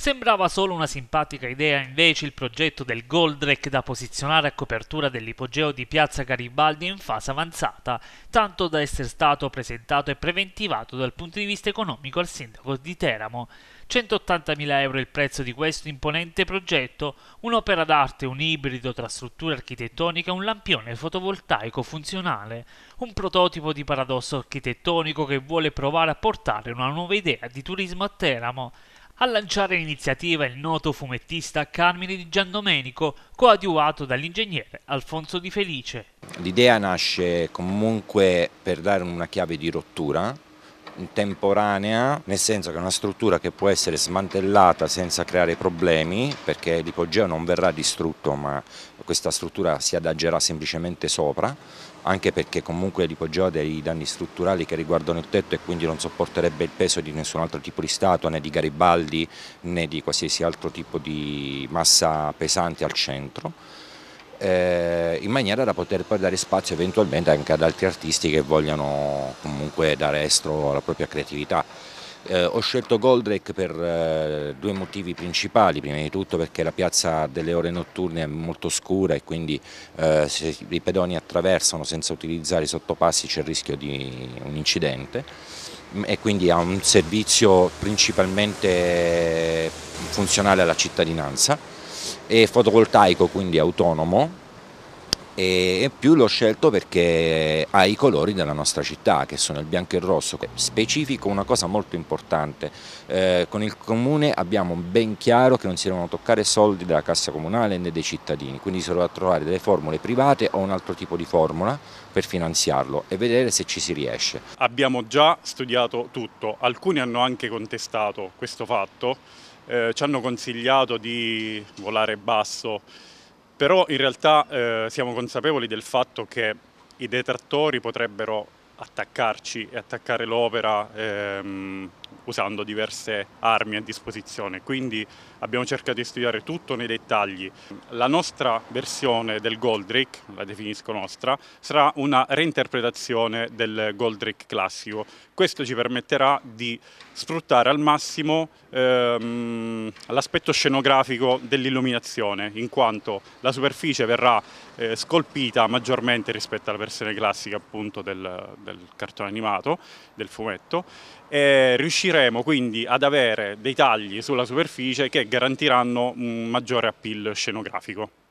Sembrava solo una simpatica idea invece il progetto del Goldrek da posizionare a copertura dell'ipogeo di Piazza Garibaldi in fase avanzata, tanto da essere stato presentato e preventivato dal punto di vista economico al sindaco di Teramo. 180.000 euro il prezzo di questo imponente progetto, un'opera d'arte, un ibrido tra struttura architettonica e un lampione fotovoltaico funzionale, un prototipo di paradosso architettonico che vuole provare a portare una nuova idea di turismo a Teramo. A lanciare l'iniziativa il noto fumettista Carmine di Giandomenico, coadiuvato dall'ingegnere Alfonso Di Felice. L'idea nasce comunque per dare una chiave di rottura temporanea, nel senso che è una struttura che può essere smantellata senza creare problemi, perché l'ipogeo non verrà distrutto, ma questa struttura si adagerà semplicemente sopra, anche perché comunque l'ipogeo ha dei danni strutturali che riguardano il tetto e quindi non sopporterebbe il peso di nessun altro tipo di statua, né di Garibaldi, né di qualsiasi altro tipo di massa pesante al centro eh, in maniera da poter poi dare spazio eventualmente anche ad altri artisti che vogliano comunque dare estro alla propria creatività. Eh, ho scelto Goldrake per eh, due motivi principali, prima di tutto perché la piazza delle ore notturne è molto scura e quindi eh, se i pedoni attraversano senza utilizzare i sottopassi c'è il rischio di un incidente mm, e quindi ha un servizio principalmente eh, funzionale alla cittadinanza è fotovoltaico quindi autonomo e più l'ho scelto perché ha i colori della nostra città che sono il bianco e il rosso. Specifico una cosa molto importante, eh, con il comune abbiamo ben chiaro che non si devono toccare soldi della cassa comunale né dei cittadini, quindi si dovrà trovare delle formule private o un altro tipo di formula per finanziarlo e vedere se ci si riesce. Abbiamo già studiato tutto, alcuni hanno anche contestato questo fatto, eh, ci hanno consigliato di volare basso, però in realtà eh, siamo consapevoli del fatto che i detrattori potrebbero attaccarci e attaccare l'opera ehm, usando diverse armi a disposizione, quindi abbiamo cercato di studiare tutto nei dettagli. La nostra versione del Goldrake, la definisco nostra, sarà una reinterpretazione del Goldrake classico. Questo ci permetterà di sfruttare al massimo ehm, l'aspetto scenografico dell'illuminazione, in quanto la superficie verrà eh, scolpita maggiormente rispetto alla versione classica appunto del, del cartone animato, del fumetto, e riusciremo riusciremo quindi ad avere dei tagli sulla superficie che garantiranno un maggiore appeal scenografico.